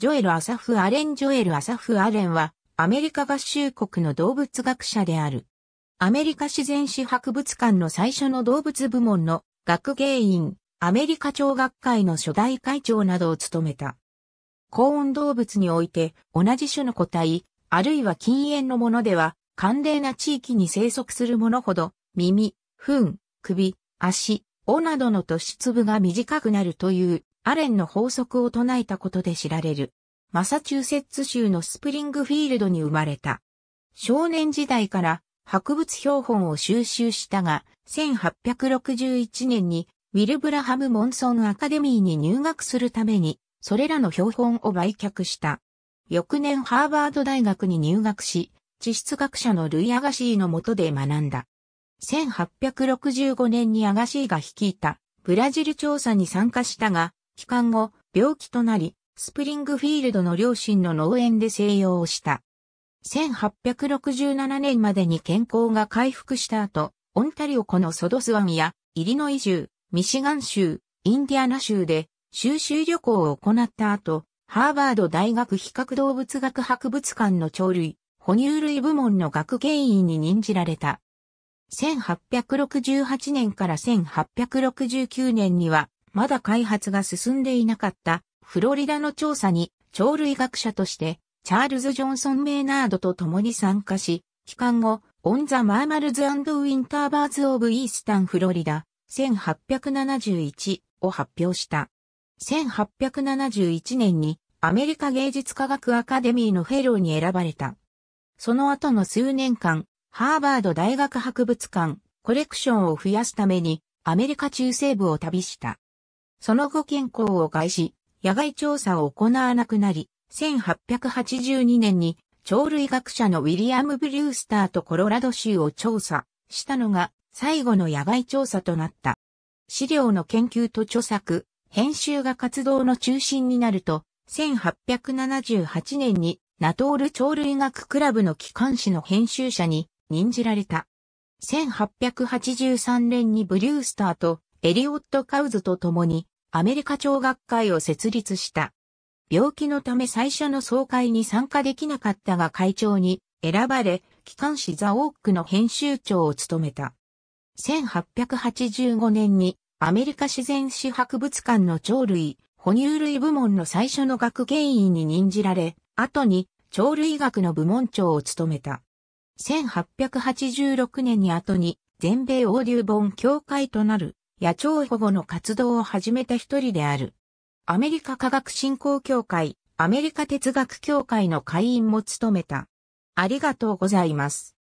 ジョエル・アサフ・アレン・ジョエル・アサフ・アレンは、アメリカ合衆国の動物学者である。アメリカ自然史博物館の最初の動物部門の学芸員、アメリカ長学会の初代会長などを務めた。高温動物において同じ種の個体、あるいは禁煙のものでは、寒冷な地域に生息するものほど、耳、糞、首、足、尾などの突出部が短くなるという、アレンの法則を唱えたことで知られる。マサチューセッツ州のスプリングフィールドに生まれた。少年時代から博物標本を収集したが、1861年にウィルブラハム・モンソンアカデミーに入学するために、それらの標本を売却した。翌年ハーバード大学に入学し、地質学者のルイ・アガシーの下で学んだ。1865年にアガシーが率いたブラジル調査に参加したが、帰還後、病気となり、スプリングフィールドの両親の農園で静養をした。1867年までに健康が回復した後、オンタリオ湖のソドスワミや、イリノイ州、ミシガン州、インディアナ州で、収集旅行を行った後、ハーバード大学比較動物学博物館の鳥類、哺乳類部門の学芸員に任じられた。1868年から1869年には、まだ開発が進んでいなかったフロリダの調査に鳥類学者としてチャールズ・ジョンソン・メイナードと共に参加し、帰還後、オン・ザ・マーマルズ・アンド・ウィンターバーズ・オブ・イースタン・フロリダ、1871を発表した。1871年にアメリカ芸術科学アカデミーのフェローに選ばれた。その後の数年間、ハーバード大学博物館、コレクションを増やすためにアメリカ中西部を旅した。その後健康を害し、野外調査を行わなくなり、1882年に鳥類学者のウィリアム・ブリュースターとコロラド州を調査したのが最後の野外調査となった。資料の研究と著作、編集が活動の中心になると、1878年にナトール鳥類学クラブの機関誌の編集者に任じられた。1883年にブリュースターとエリオット・カウズと共にアメリカ聴学会を設立した。病気のため最初の総会に参加できなかったが会長に選ばれ、機関誌ザ・オークの編集長を務めた。1885年にアメリカ自然史博物館の鳥類、哺乳類部門の最初の学芸員に任じられ、後に鳥類学の部門長を務めた。1886年に後に全米オーディオ本協会となる野鳥保護の活動を始めた一人である。アメリカ科学振興協会、アメリカ哲学協会の会員も務めた。ありがとうございます。